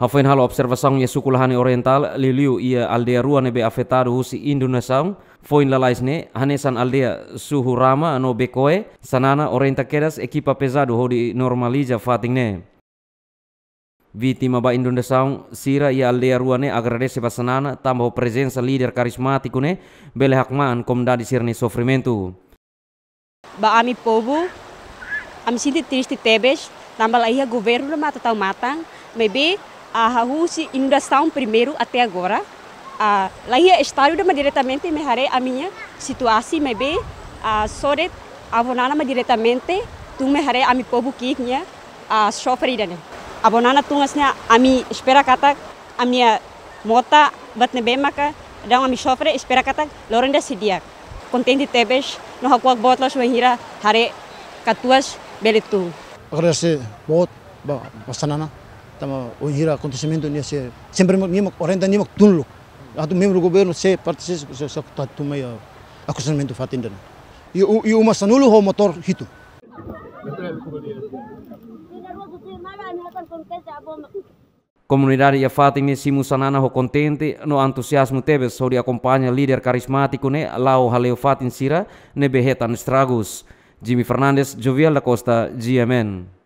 Hafain halo observação ia sukulahani oriental liliu ia aldea rua nebe afetaru husi indonesaung foin ne hanesan aldea suhurama no bekoe sanana orienta kedas ekipa pesado hodi fating ne. Viti maba indonesaung sira ia aldea rua ne seba sanana tambah presensa lider karismatiku ne bele hakman comdade sirne sofrimento. Ba ami pobu, ami sinti triste tebes, tambal ia governo mata tau matang, maybe a Raúche Inundação primeiro até agora. A estar uma diretamente me haré a minha situasi me be a Soret me diretamente, tu me haré a mi povo kiknya, a sofrida. Avonana tungasnya a mi espera kata, a minha mota batne bemaka, dan a mi sofre espera kata, lorenda sidiak. Contente tebes, no hakuak botlas hira hare katuas beletu. Agresi bot, basanana. tama o hira acontecimento ni se sempre nimo orenta nimo tunlo a do membro do governo se participa se se tá tu meio acusamento ah, fatindo e e uma sanulo ho motor hito Comunidade Yafatime Simu Sanana ho contente no entusiasmo tebes sobre acompanha líder carismático ne Lao Haleo Fatin Sira ne Behetan Estragos. Jimmy Fernandes, Jovial da Costa, GMN.